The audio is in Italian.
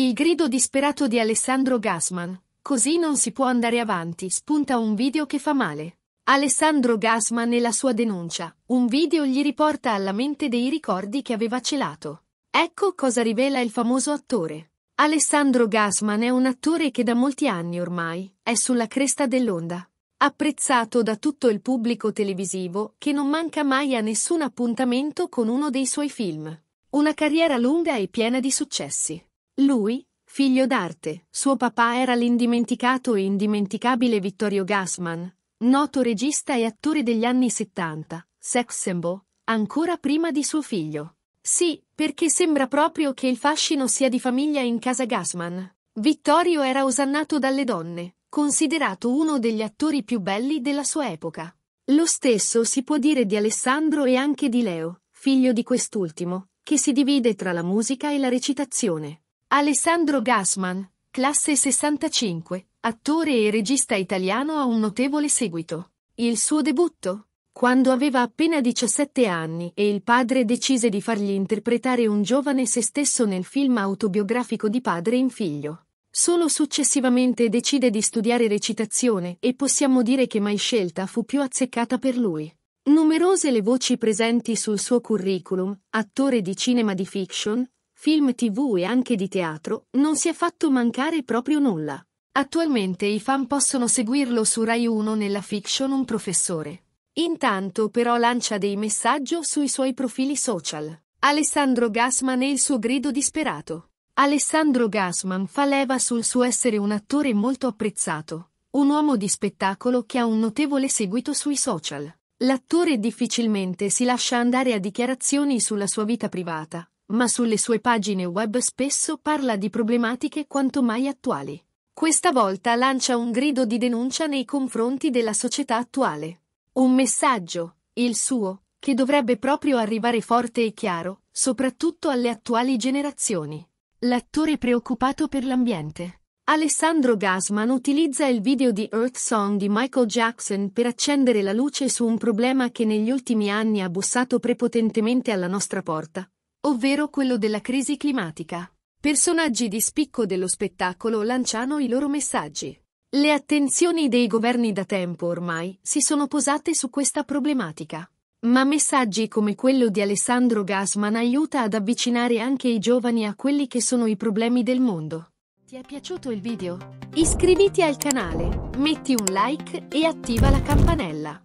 Il grido disperato di Alessandro Gassman. Così non si può andare avanti, spunta un video che fa male. Alessandro Gassman e la sua denuncia. Un video gli riporta alla mente dei ricordi che aveva celato. Ecco cosa rivela il famoso attore. Alessandro Gassman è un attore che da molti anni ormai è sulla cresta dell'onda. Apprezzato da tutto il pubblico televisivo che non manca mai a nessun appuntamento con uno dei suoi film. Una carriera lunga e piena di successi. Lui, figlio d'arte, suo papà era l'indimenticato e indimenticabile Vittorio Gassman, noto regista e attore degli anni 70, sex ancora prima di suo figlio. Sì, perché sembra proprio che il fascino sia di famiglia in casa Gassman. Vittorio era osannato dalle donne, considerato uno degli attori più belli della sua epoca. Lo stesso si può dire di Alessandro e anche di Leo, figlio di quest'ultimo, che si divide tra la musica e la recitazione. Alessandro Gassman, classe 65, attore e regista italiano ha un notevole seguito. Il suo debutto? Quando aveva appena 17 anni e il padre decise di fargli interpretare un giovane se stesso nel film autobiografico di padre in figlio. Solo successivamente decide di studiare recitazione e possiamo dire che mai scelta fu più azzeccata per lui. Numerose le voci presenti sul suo curriculum, attore di cinema di fiction, film tv e anche di teatro, non si è fatto mancare proprio nulla. Attualmente i fan possono seguirlo su Rai 1 nella fiction Un professore. Intanto però lancia dei messaggi sui suoi profili social. Alessandro Gassman e il suo grido disperato. Alessandro Gassman fa leva sul suo essere un attore molto apprezzato, un uomo di spettacolo che ha un notevole seguito sui social. L'attore difficilmente si lascia andare a dichiarazioni sulla sua vita privata, ma sulle sue pagine web spesso parla di problematiche quanto mai attuali. Questa volta lancia un grido di denuncia nei confronti della società attuale. Un messaggio, il suo, che dovrebbe proprio arrivare forte e chiaro, soprattutto alle attuali generazioni. L'attore preoccupato per l'ambiente. Alessandro Gassman utilizza il video di Earth Song di Michael Jackson per accendere la luce su un problema che negli ultimi anni ha bussato prepotentemente alla nostra porta, ovvero quello della crisi climatica. Personaggi di spicco dello spettacolo lanciano i loro messaggi. Le attenzioni dei governi da tempo ormai si sono posate su questa problematica. Ma messaggi come quello di Alessandro Gassman aiuta ad avvicinare anche i giovani a quelli che sono i problemi del mondo. Ti è piaciuto il video? Iscriviti al canale, metti un like e attiva la campanella.